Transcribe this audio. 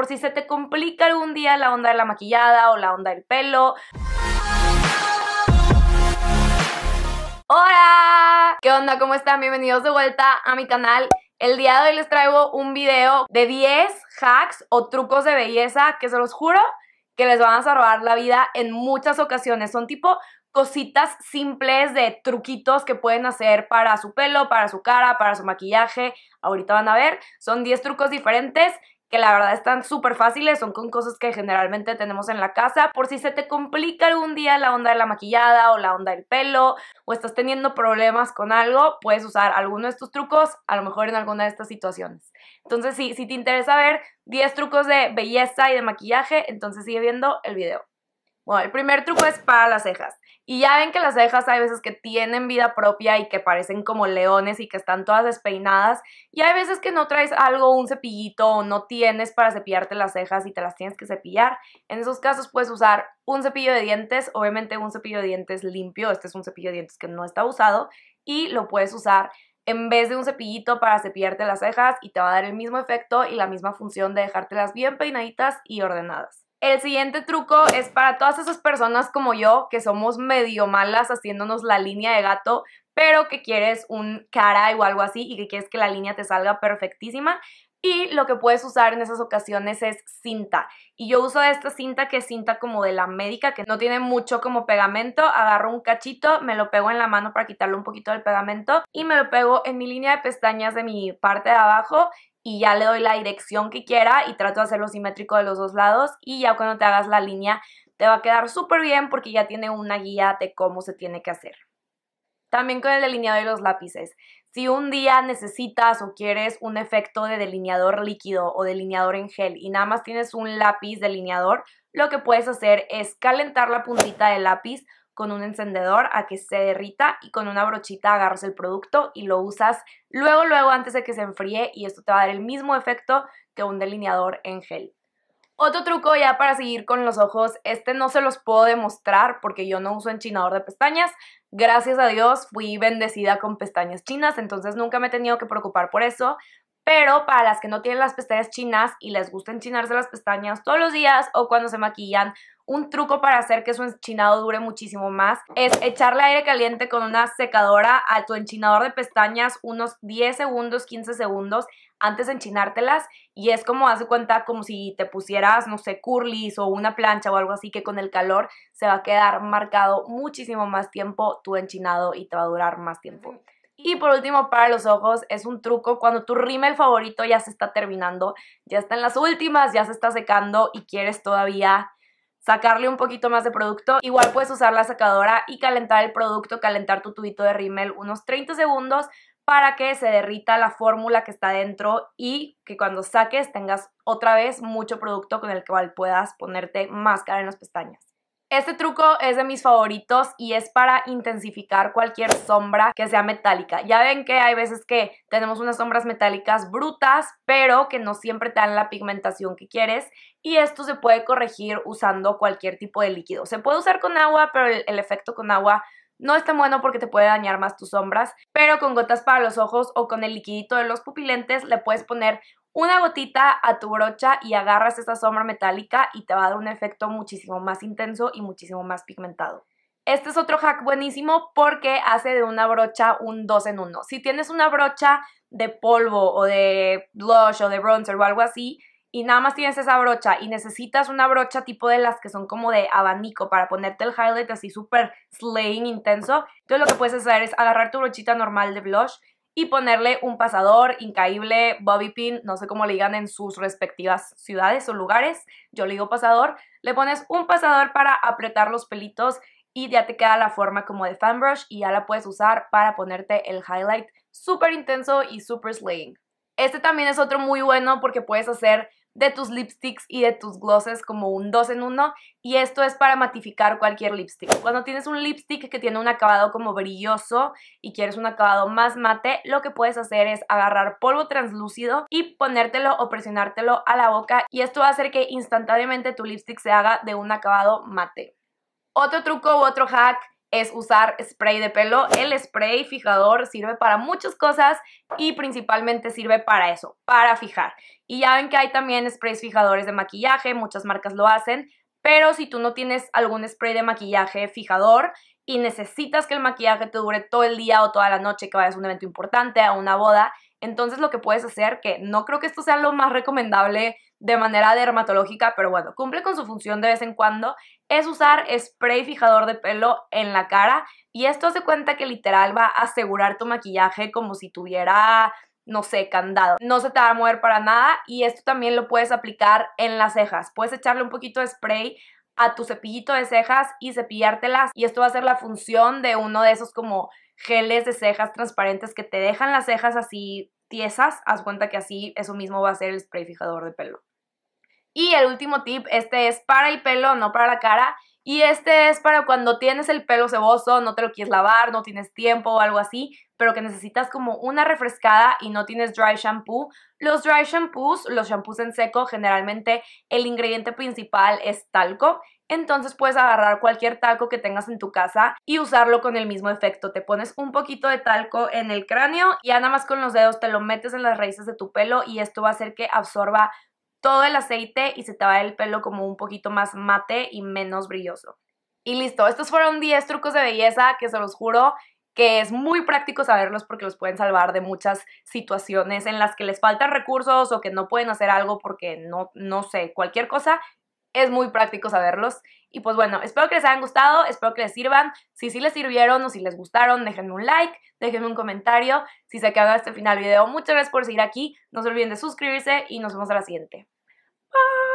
por si se te complica algún día la onda de la maquillada o la onda del pelo. ¡Hola! ¿Qué onda? ¿Cómo están? Bienvenidos de vuelta a mi canal. El día de hoy les traigo un video de 10 hacks o trucos de belleza que se los juro que les van a salvar la vida en muchas ocasiones. Son tipo cositas simples de truquitos que pueden hacer para su pelo, para su cara, para su maquillaje. Ahorita van a ver, son 10 trucos diferentes que la verdad están súper fáciles, son con cosas que generalmente tenemos en la casa, por si se te complica algún día la onda de la maquillada o la onda del pelo o estás teniendo problemas con algo, puedes usar alguno de estos trucos, a lo mejor en alguna de estas situaciones. Entonces, si te interesa ver 10 trucos de belleza y de maquillaje, entonces sigue viendo el video. Bueno, el primer truco es para las cejas. Y ya ven que las cejas hay veces que tienen vida propia y que parecen como leones y que están todas despeinadas. Y hay veces que no traes algo, un cepillito o no tienes para cepillarte las cejas y te las tienes que cepillar. En esos casos puedes usar un cepillo de dientes, obviamente un cepillo de dientes limpio. Este es un cepillo de dientes que no está usado y lo puedes usar en vez de un cepillito para cepillarte las cejas y te va a dar el mismo efecto y la misma función de dejártelas bien peinaditas y ordenadas. El siguiente truco es para todas esas personas como yo que somos medio malas haciéndonos la línea de gato, pero que quieres un cara o algo así y que quieres que la línea te salga perfectísima. Y lo que puedes usar en esas ocasiones es cinta. Y yo uso esta cinta que es cinta como de la médica, que no tiene mucho como pegamento. Agarro un cachito, me lo pego en la mano para quitarle un poquito del pegamento y me lo pego en mi línea de pestañas de mi parte de abajo y ya le doy la dirección que quiera y trato de hacerlo simétrico de los dos lados y ya cuando te hagas la línea te va a quedar súper bien porque ya tiene una guía de cómo se tiene que hacer. También con el delineado y los lápices. Si un día necesitas o quieres un efecto de delineador líquido o delineador en gel y nada más tienes un lápiz delineador, lo que puedes hacer es calentar la puntita del lápiz con un encendedor a que se derrita y con una brochita agarras el producto y lo usas luego, luego antes de que se enfríe y esto te va a dar el mismo efecto que un delineador en gel. Otro truco ya para seguir con los ojos, este no se los puedo demostrar porque yo no uso enchinador de pestañas. Gracias a Dios fui bendecida con pestañas chinas, entonces nunca me he tenido que preocupar por eso. Pero para las que no tienen las pestañas chinas y les gusta enchinarse las pestañas todos los días o cuando se maquillan un truco para hacer que su enchinado dure muchísimo más es echarle aire caliente con una secadora a tu enchinador de pestañas unos 10 segundos, 15 segundos antes de enchinártelas y es como hace cuenta como si te pusieras, no sé, curlis o una plancha o algo así que con el calor se va a quedar marcado muchísimo más tiempo tu enchinado y te va a durar más tiempo. Y por último, para los ojos, es un truco cuando tu rímel favorito ya se está terminando, ya está en las últimas, ya se está secando y quieres todavía sacarle un poquito más de producto. Igual puedes usar la sacadora y calentar el producto, calentar tu tubito de rímel unos 30 segundos para que se derrita la fórmula que está dentro y que cuando saques tengas otra vez mucho producto con el cual puedas ponerte máscara en las pestañas. Este truco es de mis favoritos y es para intensificar cualquier sombra que sea metálica. Ya ven que hay veces que tenemos unas sombras metálicas brutas, pero que no siempre te dan la pigmentación que quieres y esto se puede corregir usando cualquier tipo de líquido. Se puede usar con agua, pero el, efecto con agua no es tan bueno porque te puede dañar más tus sombras, pero con gotas para los ojos o con el liquidito de los pupilentes le puedes poner una gotita a tu brocha y agarras esa sombra metálica y te va a dar un efecto muchísimo más intenso y muchísimo más pigmentado. Este es otro hack buenísimo porque hace de una brocha un 2 en 1. Si tienes una brocha de polvo o de blush o de bronzer o algo así y nada más tienes esa brocha y necesitas una brocha tipo de las que son como de abanico para ponerte el highlight así súper slaying intenso, entonces lo que puedes hacer es agarrar tu brochita normal de blush y ponerle un pasador incaíble, bobby pin, no sé cómo le digan en sus respectivas ciudades o lugares, yo le digo pasador, le pones un pasador para apretar los pelitos y ya te queda la forma como de fan brush y ya la puedes usar para ponerte el highlight súper intenso y súper slaying. Este también es otro muy bueno porque puedes hacer de tus lipsticks y de tus glosses como un 2 en 1 y esto es para matificar cualquier lipstick. Cuando tienes un lipstick que tiene un acabado como brilloso y quieres un acabado más mate, lo que puedes hacer es agarrar polvo translúcido y ponértelo o presionártelo a la boca y esto va a hacer que instantáneamente tu lipstick se haga de un acabado mate. Otro truco u otro hack es usar spray de pelo. El spray fijador sirve para muchas cosas y principalmente sirve para eso, para fijar. Y ya ven que hay también sprays fijadores de maquillaje, muchas marcas lo hacen, pero si tú no tienes algún spray de maquillaje fijador y necesitas que el maquillaje te dure todo el día o toda la noche, que vayas a un evento importante, a una boda, entonces lo que puedes hacer, que no creo que esto sea lo más recomendable de manera dermatológica, pero bueno, cumple con su función de vez en cuando, es usar spray fijador de pelo en la cara y esto hace cuenta que literal va a asegurar tu maquillaje como si tuviera no sé, candado. No se te va a mover para nada y esto también lo puedes aplicar en las cejas. Puedes echarle un poquito de spray a tu cepillito de cejas y cepillártelas y esto va a ser la función de uno de esos como geles de cejas transparentes que te dejan las cejas así tiesas, haz cuenta que así eso mismo va a ser el spray fijador de pelo. Y el último tip, este es para el pelo, no para la cara. Y este es para cuando tienes el pelo ceboso, no te lo quieres lavar, no tienes tiempo o algo así, pero que necesitas como una refrescada y no tienes dry shampoo. Los dry shampoos, los shampoos en seco, generalmente el ingrediente principal es talco. Entonces puedes agarrar cualquier talco que tengas en tu casa y usarlo con el mismo efecto. Te pones un poquito de talco en el cráneo y nada más con los dedos te lo metes en las raíces de tu pelo y esto va a hacer que absorba todo el aceite y se te va el pelo como un poquito más mate y menos brilloso. Y listo, estos fueron 10 trucos de belleza que se los juro que es muy práctico saberlos porque los pueden salvar de muchas situaciones en las que les faltan recursos o que no pueden hacer algo porque no, no sé, cualquier cosa es muy práctico saberlos. Y pues bueno, espero que les hayan gustado, espero que les sirvan. Si sí les sirvieron o si les gustaron, déjenme un like, déjenme un comentario. Si se quedan hasta el final video, muchas gracias por seguir aquí. No se olviden de suscribirse y nos vemos a la siguiente. Bye.